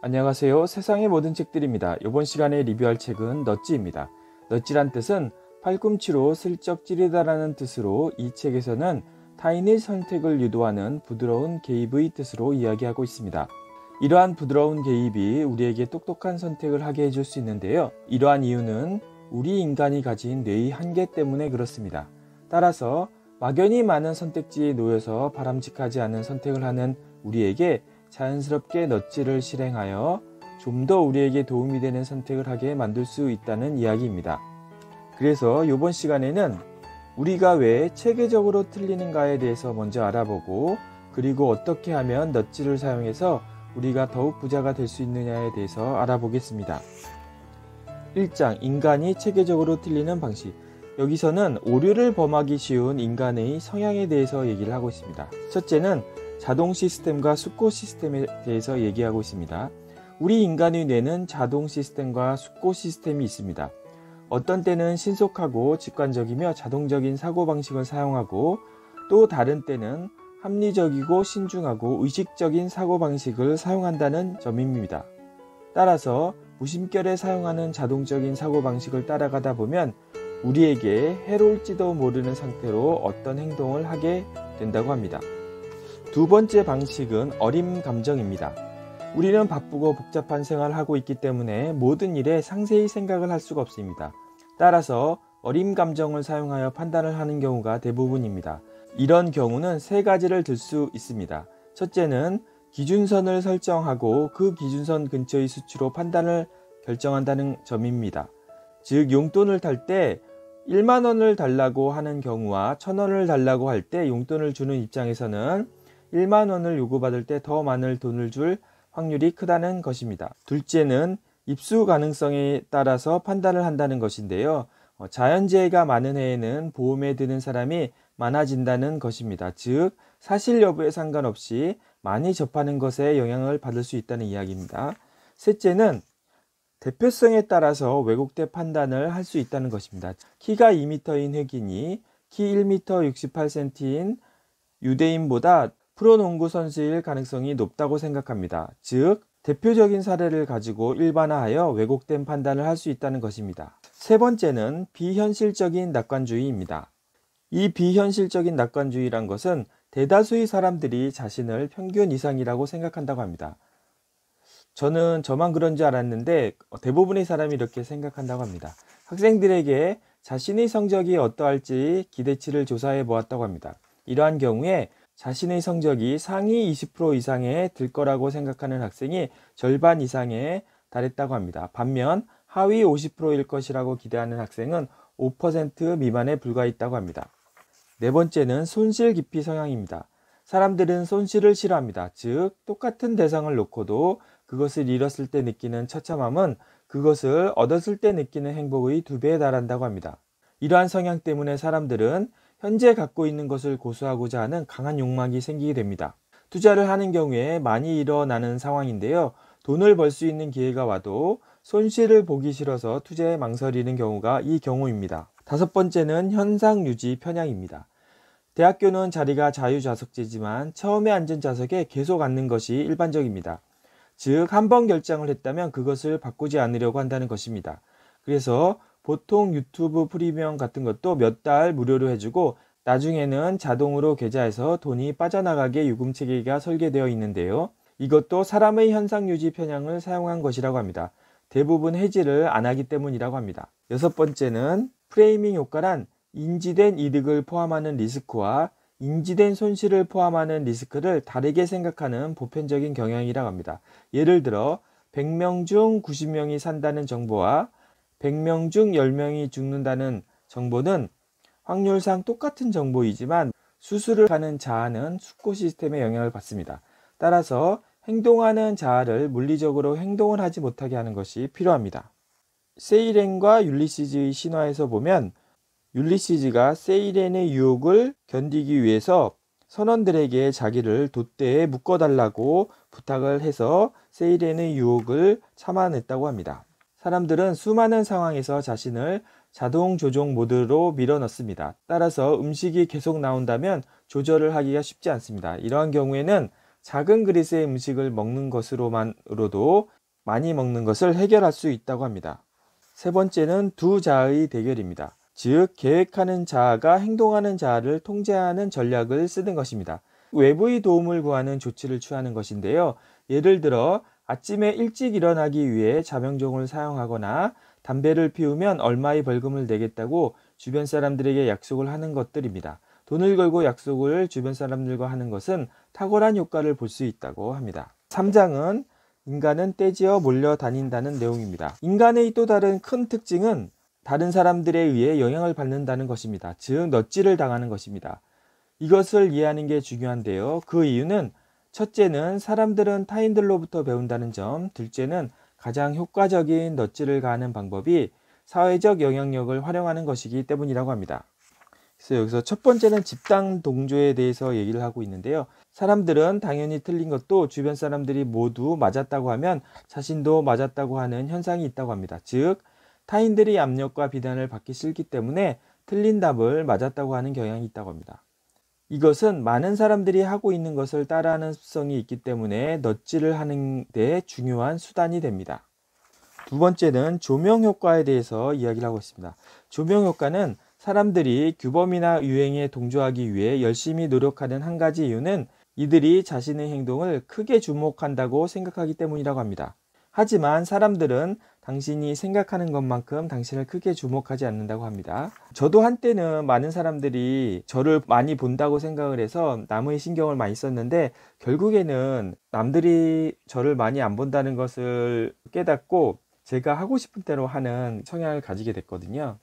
안녕하세요. 세상의 모든 책들입니다. 이번 시간에 리뷰할 책은 넛지입니다. 넛지란 뜻은 팔꿈치로 슬쩍 찌르다라는 뜻으로 이 책에서는 타인의 선택을 유도하는 부드러운 개입의 뜻으로 이야기하고 있습니다. 이러한 부드러운 개입이 우리에게 똑똑한 선택을 하게 해줄 수 있는데요. 이러한 이유는 우리 인간이 가진 뇌의 한계 때문에 그렇습니다. 따라서 막연히 많은 선택지에 놓여서 바람직하지 않은 선택을 하는 우리에게 자연스럽게 넛지를 실행하여 좀 더 우리에게 도움이 되는 선택을 하게 만들 수 있다는 이야기입니다. 그래서 이번 시간에는 우리가 왜 체계적으로 틀리는가에 대해서 먼저 알아보고 그리고 어떻게 하면 넛지를 사용해서 우리가 더욱 부자가 될 수 있느냐에 대해서 알아보겠습니다. 1장 인간이 체계적으로 틀리는 방식 여기서는 오류를 범하기 쉬운 인간의 성향에 대해서 얘기를 하고 있습니다. 첫째는 자동 시스템과 숙고 시스템에 대해서 얘기하고 있습니다. 우리 인간의 뇌는 자동 시스템과 숙고 시스템이 있습니다. 어떤 때는 신속하고 직관적이며 자동적인 사고방식을 사용하고 또 다른 때는 합리적이고 신중하고 의식적인 사고방식을 사용한다는 점입니다. 따라서 무심결에 사용하는 자동적인 사고방식을 따라가다 보면 우리에게 해로울지도 모르는 상태로 어떤 행동을 하게 된다고 합니다. 두 번째 방식은 어림 감정입니다. 우리는 바쁘고 복잡한 생활을 하고 있기 때문에 모든 일에 상세히 생각을 할 수가 없습니다. 따라서 어림 감정을 사용하여 판단을 하는 경우가 대부분입니다. 이런 경우는 세 가지를 들 수 있습니다. 첫째는 기준선을 설정하고 그 기준선 근처의 수치로 판단을 결정한다는 점입니다. 즉 용돈을 탈 때 1만 원을 달라고 하는 경우와 1 0 0 0 원을 달라고 할 때 용돈을 주는 입장에서는 1만 원을 요구받을 때 더 많은 돈을 줄 확률이 크다는 것입니다. 둘째는 입수 가능성에 따라서 판단을 한다는 것인데요. 어, 자연재해가 많은 해에는 보험에 드는 사람이 많아진다는 것입니다. 즉, 사실 여부에 상관없이 많이 접하는 것에 영향을 받을 수 있다는 이야기입니다. 셋째는 대표성에 따라서 왜곡된 판단을 할 수 있다는 것입니다. 키가 2m인 흑인이 키 1m 68cm인 유대인보다 프로농구 선수일 가능성이 높다고 생각합니다. 즉, 대표적인 사례를 가지고 일반화하여 왜곡된 판단을 할 수 있다는 것입니다. 세 번째는 비현실적인 낙관주의입니다. 이 비현실적인 낙관주의란 것은 대다수의 사람들이 자신을 평균 이상이라고 생각한다고 합니다. 저는 저만 그런 줄 알았는데 대부분의 사람이 이렇게 생각한다고 합니다. 학생들에게 자신의 성적이 어떠할지 기대치를 조사해 보았다고 합니다. 이러한 경우에 자신의 성적이 상위 20% 이상에 들 거라고 생각하는 학생이 절반 이상에 달했다고 합니다. 반면 하위 50%일 것이라고 기대하는 학생은 5% 미만에 불과했다고 합니다. 네 번째는 손실 깊이 성향입니다. 사람들은 손실을 싫어합니다. 즉, 똑같은 대상을 놓고도 그것을 잃었을 때 느끼는 처참함은 그것을 얻었을 때 느끼는 행복의 두 배에 달한다고 합니다. 이러한 성향 때문에 사람들은 현재 갖고 있는 것을 고수하고자 하는 강한 욕망이 생기게 됩니다. 투자를 하는 경우에 많이 일어나는 상황인데요. 돈을 벌 수 있는 기회가 와도 손실을 보기 싫어서 투자에 망설이는 경우가 이 경우입니다. 다섯 번째는 현상 유지 편향입니다. 대학교는 자리가 자유좌석제지만 처음에 앉은 좌석에 계속 앉는 것이 일반적입니다. 즉, 한 번 결정을 했다면 그것을 바꾸지 않으려고 한다는 것입니다. 그래서 보통 유튜브 프리미엄 같은 것도 몇 달 무료로 해주고 나중에는 자동으로 계좌에서 돈이 빠져나가게 유금 체계가 설계되어 있는데요. 이것도 사람의 현상 유지 편향을 사용한 것이라고 합니다. 대부분 해지를 안 하기 때문이라고 합니다. 여섯 번째는 프레이밍 효과란 인지된 이득을 포함하는 리스크와 인지된 손실을 포함하는 리스크를 다르게 생각하는 보편적인 경향이라고 합니다. 예를 들어 100명 중 90명이 산다는 정보와 100명 중 10명이 죽는다는 정보는 확률상 똑같은 정보이지만 수술을 하는 자아는 숙고 시스템에 영향을 받습니다. 따라서 행동하는 자아를 물리적으로 행동을 하지 못하게 하는 것이 필요합니다. 세이렌과 율리시즈의 신화에서 보면 율리시즈가 세이렌의 유혹을 견디기 위해서 선원들에게 자기를 돛대에 묶어달라고 부탁을 해서 세이렌의 유혹을 참아냈다고 합니다. 사람들은 수많은 상황에서 자신을 자동 조종 모드로 밀어넣습니다. 따라서 음식이 계속 나온다면 조절을 하기가 쉽지 않습니다. 이러한 경우에는 작은 그릇의 음식을 먹는 것으로만으로도 많이 먹는 것을 해결할 수 있다고 합니다. 세 번째는 두자의 대결입니다. 즉, 계획하는 자아가 행동하는 자아를 통제하는 전략을 쓰는 것입니다. 외부의 도움을 구하는 조치를 취하는 것인데요. 예를 들어 아침에 일찍 일어나기 위해 자명종을 사용하거나 담배를 피우면 얼마의 벌금을 내겠다고 주변 사람들에게 약속을 하는 것들입니다. 돈을 걸고 약속을 주변 사람들과 하는 것은 탁월한 효과를 볼 수 있다고 합니다. 3장은 인간은 떼지어 몰려다닌다는 내용입니다. 인간의 또 다른 큰 특징은 다른 사람들에 의해 영향을 받는다는 것입니다. 즉, 넛지를 당하는 것입니다. 이것을 이해하는 게 중요한데요. 그 이유는 첫째는 사람들은 타인들로부터 배운다는 점, 둘째는 가장 효과적인 넛지를 가하는 방법이 사회적 영향력을 활용하는 것이기 때문이라고 합니다. 그래서 여기서 첫 번째는 집단 동조에 대해서 얘기를 하고 있는데요. 사람들은 당연히 틀린 것도 주변 사람들이 모두 맞았다고 하면 자신도 맞았다고 하는 현상이 있다고 합니다. 즉, 타인들의 압력과 비난을 받기 싫기 때문에 틀린 답을 맞았다고 하는 경향이 있다고 합니다. 이것은 많은 사람들이 하고 있는 것을 따라하는 습성이 있기 때문에 넛질를 하는 데 중요한 수단이 됩니다. 두 번째는 조명 효과에 대해서 이야기를 하고 있습니다. 조명 효과는 사람들이 규범이나 유행에 동조하기 위해 열심히 노력하는 한 가지 이유는 이들이 자신의 행동을 크게 주목한다고 생각하기 때문이라고 합니다. 하지만 사람들은 당신이 생각하는 것만큼 당신을 크게 주목하지 않는다고 합니다. 저도 한때는 많은 사람들이 저를 많이 본다고 생각을 해서 남의 신경을 많이 썼는데 결국에는 남들이 저를 많이 안 본다는 것을 깨닫고 제가 하고 싶은 대로 하는 성향을 가지게 됐거든요.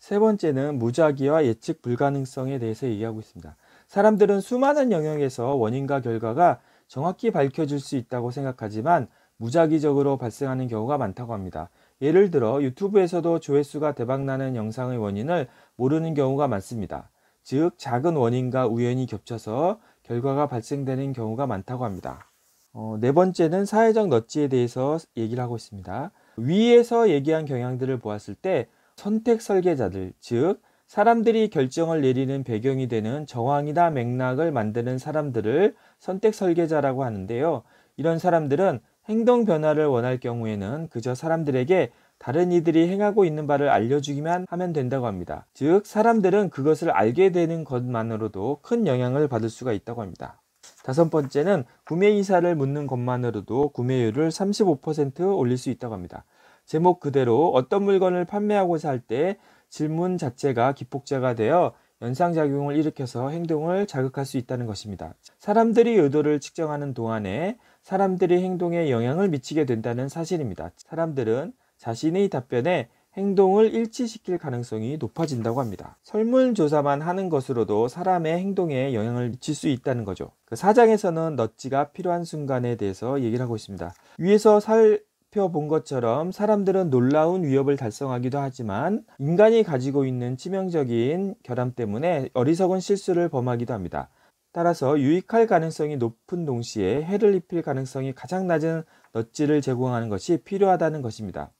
세 번째는 무작위와 예측 불가능성에 대해서 얘기하고 있습니다. 사람들은 수많은 영역에서 원인과 결과가 정확히 밝혀질 수 있다고 생각하지만 무작위적으로 발생하는 경우가 많다고 합니다. 예를 들어 유튜브에서도 조회수가 대박나는 영상의 원인을 모르는 경우가 많습니다. 즉 작은 원인과 우연히 겹쳐서 결과가 발생되는 경우가 많다고 합니다. 어, 네 번째는 사회적 넛지에 대해서 얘기를 하고 있습니다. 위에서 얘기한 경향들을 보았을 때 선택 설계자들, 즉 사람들이 결정을 내리는 배경이 되는 정황이나 맥락을 만드는 사람들을 선택 설계자라고 하는데요. 이런 사람들은 행동 변화를 원할 경우에는 그저 사람들에게 다른 이들이 행하고 있는 바를 알려주기만 하면 된다고 합니다. 즉, 사람들은 그것을 알게 되는 것만으로도 큰 영향을 받을 수가 있다고 합니다. 다섯 번째는 구매 이사를 묻는 것만으로도 구매율을 35% 올릴 수 있다고 합니다. 제목 그대로 어떤 물건을 판매하고자 할때 질문 자체가 기폭제가 되어 연상작용을 일으켜서 행동을 자극할 수 있다는 것입니다. 사람들이 의도를 측정하는 동안에 사람들의 행동에 영향을 미치게 된다는 사실입니다. 사람들은 자신의 답변에 행동을 일치시킬 가능성이 높아진다고 합니다. 설문조사만 하는 것으로도 사람의 행동에 영향을 미칠 수 있다는 거죠. 그 사장에서는 넛지가 필요한 순간에 대해서 얘기를 하고 있습니다. 위에서 살펴본 것처럼 사람들은 놀라운 위협을 달성하기도 하지만 인간이 가지고 있는 치명적인 결함 때문에 어리석은 실수를 범하기도 합니다. 따라서 유익할 가능성이 높은 동시에 해를 입힐 가능성이 가장 낮은 넛지를 제공하는 것이 필요하다는 것입니다.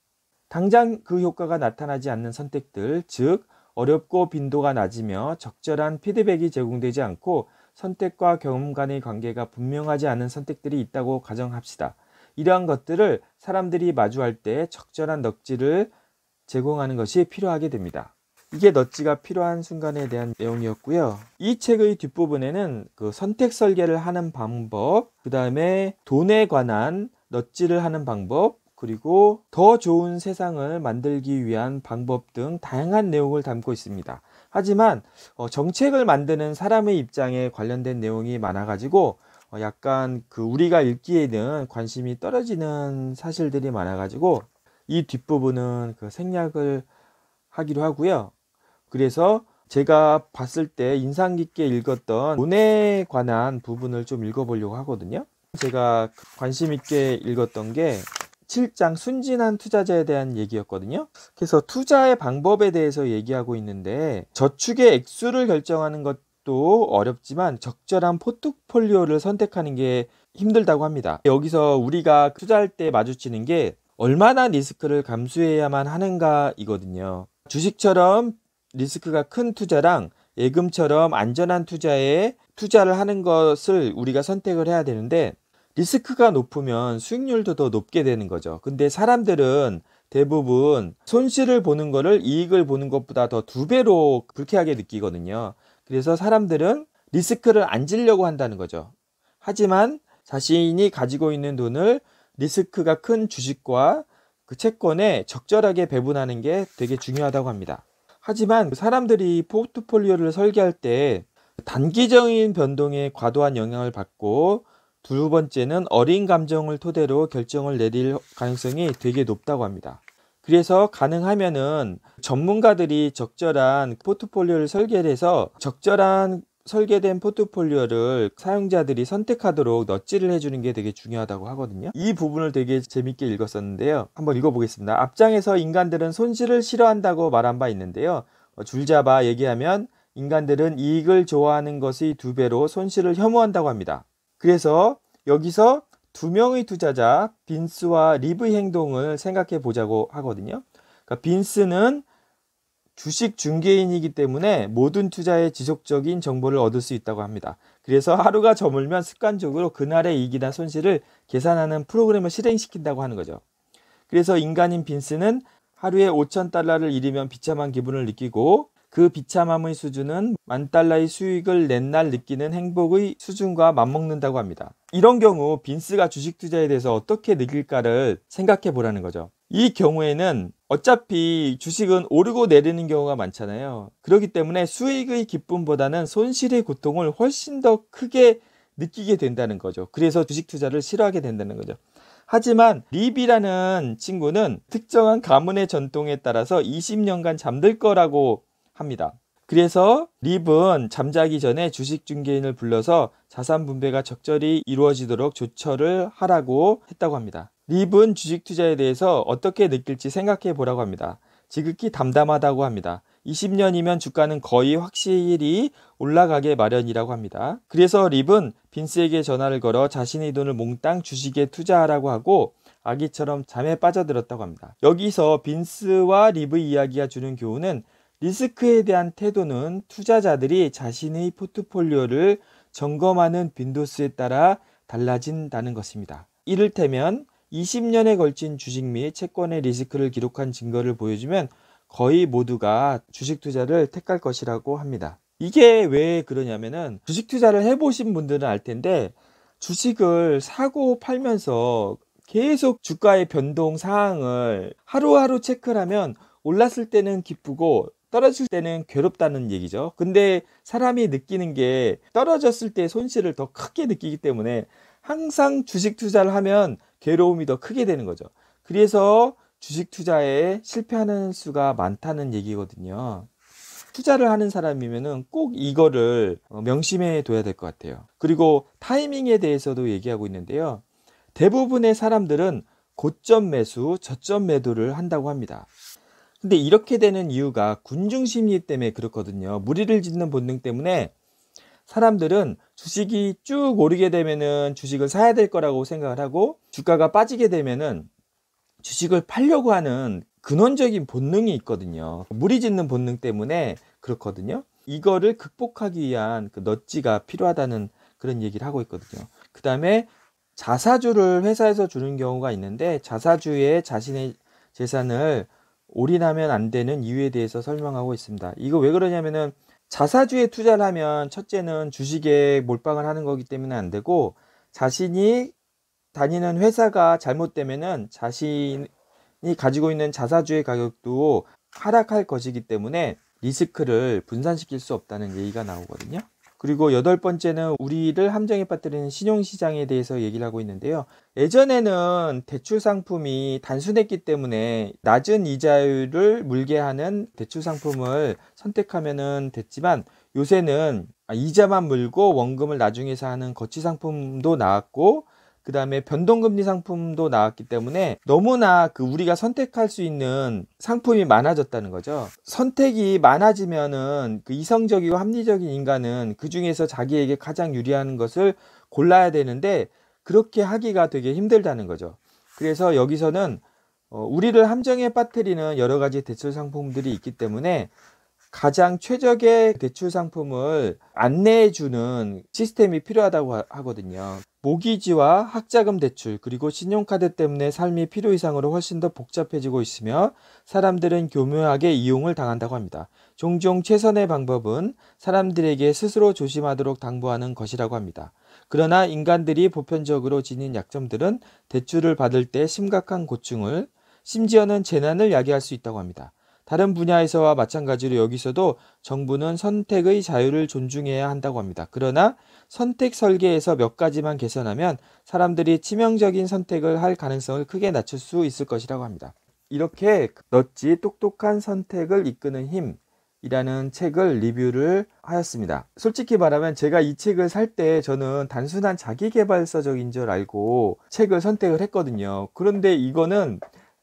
당장 그 효과가 나타나지 않는 선택들, 즉 어렵고 빈도가 낮으며 적절한 피드백이 제공되지 않고 선택과 경험 간의 관계가 분명하지 않은 선택들이 있다고 가정합시다. 이러한 것들을 사람들이 마주할 때 적절한 넉지를 제공하는 것이 필요하게 됩니다. 이게 너찌가 필요한 순간에 대한 내용이었고요. 이 책의 뒷부분에는 그 선택 설계를 하는 방법, 그 다음에 돈에 관한 너찌를 하는 방법, 그리고 더 좋은 세상을 만들기 위한 방법 등 다양한 내용을 담고 있습니다. 하지만 어, 정책을 만드는 사람의 입장에 관련된 내용이 많아가지고 어, 약간 그 우리가 읽기에는 관심이 떨어지는 사실들이 많아가지고 이 뒷부분은 그 생략을 하기로 하고요. 그래서 제가 봤을 때 인상 깊게 읽었던 돈에 관한 부분을 좀 읽어보려고 하거든요. 제가 관심 있게 읽었던 게 7장 순진한 투자자에 대한 얘기였거든요. 그래서 투자의 방법에 대해서 얘기하고 있는데 저축의 액수를 결정하는 것도 어렵지만 적절한 포트폴리오를 선택하는 게 힘들다고 합니다. 여기서 우리가 투자할 때 마주치는 게 얼마나 리스크를 감수해야만 하는가이거든요. 주식처럼 리스크가 큰 투자랑 예금처럼 안전한 투자에 투자를 하는 것을 우리가 선택을 해야 되는데 리스크가 높으면 수익률도 더 높게 되는 거죠. 근데 사람들은 대부분 손실을 보는 거를 이익을 보는 것보다 더 두 배로 불쾌하게 느끼거든요. 그래서 사람들은 리스크를 안 지려고 한다는 거죠. 하지만 자신이 가지고 있는 돈을 리스크가 큰 주식과 그 채권에 적절하게 배분하는 게 되게 중요하다고 합니다. 하지만 그 사람들이 포트폴리오를 설계할 때 단기적인 변동에 과도한 영향을 받고 두 번째는 어린 감정을 토대로 결정을 내릴 가능성이 되게 높다고 합니다. 그래서 가능하면은 전문가들이 적절한 포트폴리오를 설계를 해서 적절한 설계된 포트폴리오를 사용자들이 선택하도록 넛지를 해주는 게 되게 중요하다고 하거든요. 이 부분을 되게 재밌게 읽었었는데요. 한번 읽어보겠습니다. 앞장에서 인간들은 손실을 싫어한다고 말한 바 있는데요. 어, 줄잡아 얘기하면 인간들은 이익을 좋아하는 것의 두 배로 손실을 혐오한다고 합니다. 그래서 여기서 두 명의 투자자 빈스와 리브의 행동을 생각해 보자고 하거든요. 그러니까 빈스는 주식 중개인이기 때문에 모든 투자의 지속적인 정보를 얻을 수 있다고 합니다. 그래서 하루가 저물면 습관적으로 그날의 이익이나 손실을 계산하는 프로그램을 실행시킨다고 하는 거죠. 그래서 인간인 빈스는 하루에 5천 달러를 잃으면 비참한 기분을 느끼고 그 비참함의 수준은 만 달러의 수익을 낸 날 느끼는 행복의 수준과 맞먹는다고 합니다. 이런 경우 빈스가 주식 투자에 대해서 어떻게 느낄까를 생각해 보라는 거죠. 이 경우에는 어차피 주식은 오르고 내리는 경우가 많잖아요. 그렇기 때문에 수익의 기쁨보다는 손실의 고통을 훨씬 더 크게 느끼게 된다는 거죠. 그래서 주식 투자를 싫어하게 된다는 거죠. 하지만 립이라는 친구는 특정한 가문의 전통에 따라서 20년간 잠들 거라고 합니다. 그래서 립은 잠자기 전에 주식 중개인을 불러서 자산 분배가 적절히 이루어지도록 조처를 하라고 했다고 합니다. 립은 주식 투자에 대해서 어떻게 느낄지 생각해 보라고 합니다. 지극히 담담하다고 합니다. 20년이면 주가는 거의 확실히 올라가게 마련이라고 합니다. 그래서 립은 빈스에게 전화를 걸어 자신의 돈을 몽땅 주식에 투자하라고 하고 아기처럼 잠에 빠져들었다고 합니다. 여기서 빈스와 립의 이야기가 주는 교훈은 리스크에 대한 태도는 투자자들이 자신의 포트폴리오를 점검하는 빈도수에 따라 달라진다는 것입니다. 이를테면 20년에 걸친 주식 및 채권의 리스크를 기록한 증거를 보여주면 거의 모두가 주식 투자를 택할 것이라고 합니다. 이게 왜 그러냐면은 주식 투자를 해보신 분들은 알 텐데 주식을 사고 팔면서 계속 주가의 변동 사항을 하루하루 체크를 하면 올랐을 때는 기쁘고 떨어질 때는 괴롭다는 얘기죠. 근데 사람이 느끼는 게 떨어졌을 때 손실을 더 크게 느끼기 때문에 항상 주식 투자를 하면 괴로움이 더 크게 되는 거죠. 그래서 주식 투자에 실패하는 수가 많다는 얘기거든요. 투자를 하는 사람이면은 꼭 이거를 어, 명심해 둬야 될 것 같아요. 그리고 타이밍에 대해서도 얘기하고 있는데요. 대부분의 사람들은 고점 매수, 저점 매도를 한다고 합니다. 근데 이렇게 되는 이유가 군중 심리 때문에 그렇거든요. 무리를 짓는 본능 때문에 사람들은 주식이 쭉 오르게 되면은 주식을 사야 될 거라고 생각을 하고 주가가 빠지게 되면은 주식을 팔려고 하는 근원적인 본능이 있거든요. 무리 짓는 본능 때문에 그렇거든요. 이거를 극복하기 위한 그 넛지가 필요하다는 그런 얘기를 하고 있거든요. 그 다음에 자사주를 회사에서 주는 경우가 있는데 자사주에 자신의 재산을 올인하면 안 되는 이유에 대해서 설명하고 있습니다. 이거 왜 그러냐면은 자사주에 투자를 하면 첫째는 주식에 몰빵을 하는 거기 때문에 안 되고 자신이 다니는 회사가 잘못되면은 자신이 가지고 있는 자사주의 가격도 하락할 것이기 때문에 리스크를 분산시킬 수 없다는 얘기가 나오거든요. 그리고 여덟 번째는 우리를 함정에 빠뜨리는 신용시장에 대해서 얘기를 하고 있는데요. 예전에는 대출 상품이 단순했기 때문에 낮은 이자율을 물게 하는 대출 상품을 선택하면 됐지만 요새는 아, 이자만 물고 원금을 나중에사는 거치 상품도 나왔고 그 다음에 변동금리 상품도 나왔기 때문에 너무나 그 우리가 선택할 수 있는 상품이 많아졌다는 거죠. 선택이 많아지면은 그 이성적이고 합리적인 인간은 그 중에서 자기에게 가장 유리한 것을 골라야 되는데 그렇게 하기가 되게 힘들다는 거죠. 그래서 여기서는 어, 우리를 함정에 빠뜨리는 여러 가지 대출 상품들이 있기 때문에 가장 최적의 대출 상품을 안내해 주는 시스템이 필요하다고 하거든요. 모기지와 학자금 대출 그리고 신용카드 때문에 삶이 필요 이상으로 훨씬 더 복잡해지고 있으며 사람들은 교묘하게 이용을 당한다고 합니다. 종종 최선의 방법은 사람들에게 스스로 조심하도록 당부하는 것이라고 합니다. 그러나 인간들이 보편적으로 지닌 약점들은 대출을 받을 때 심각한 고충을 심지어는 재난을 야기할 수 있다고 합니다. 다른 분야에서와 마찬가지로 여기서도 정부는 선택의 자유를 존중해야 한다고 합니다. 그러나 선택 설계에서 몇 가지만 개선하면 사람들이 치명적인 선택을 할 가능성을 크게 낮출 수 있을 것이라고 합니다. 이렇게 넛지 똑똑한 선택을 이끄는 힘 이라는 책을 리뷰를 하였습니다. 솔직히 말하면 제가 이 책을 살 때 저는 단순한 자기개발서적인 줄 알고 책을 선택을 했거든요. 그런데 이거는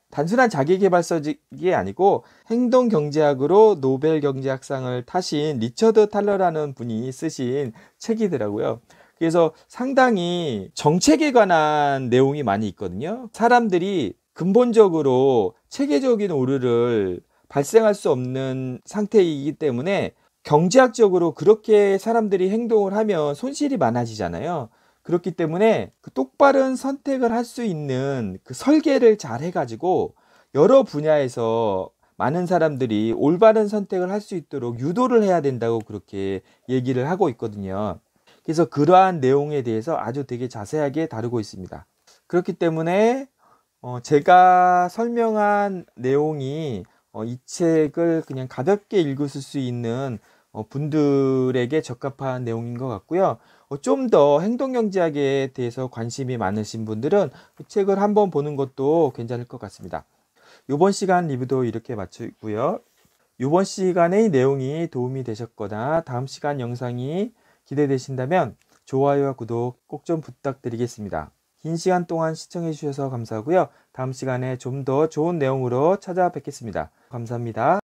단순한 자기개발서직이 아니고 행동 경제학으로 노벨 경제학상을 타신 리처드 탈러라는 분이 쓰신 책이더라고요. 그래서 상당히 정책에 관한 내용이 많이 있거든요. 사람들이 근본적으로 체계적인 오류를 발생할 수 없는 상태이기 때문에 경제학적으로 그렇게 사람들이 행동을 하면 손실이 많아지잖아요. 그렇기 때문에 그 똑바른 선택을 할 수 있는 그 설계를 잘 해가지고 여러 분야에서 많은 사람들이 올바른 선택을 할 수 있도록 유도를 해야 된다고 그렇게 얘기를 하고 있거든요. 그래서 그러한 내용에 대해서 아주 되게 자세하게 다루고 있습니다. 그렇기 때문에 어 제가 설명한 내용이 어이 책을 그냥 가볍게 읽으실 수 있는 어, 분들에게 적합한 내용인 것 같고요. 어, 좀 더 행동경제학에 대해서 관심이 많으신 분들은 그 책을 한번 보는 것도 괜찮을 것 같습니다. 이번 시간 리뷰도 이렇게 마치고요. 이번 시간의 내용이 도움이 되셨거나 다음 시간 영상이 기대되신다면 좋아요와 구독 꼭 좀 부탁드리겠습니다. 긴 시간 동안 시청해 주셔서 감사하고요. 다음 시간에 좀 더 좋은 내용으로 찾아뵙겠습니다. 감사합니다.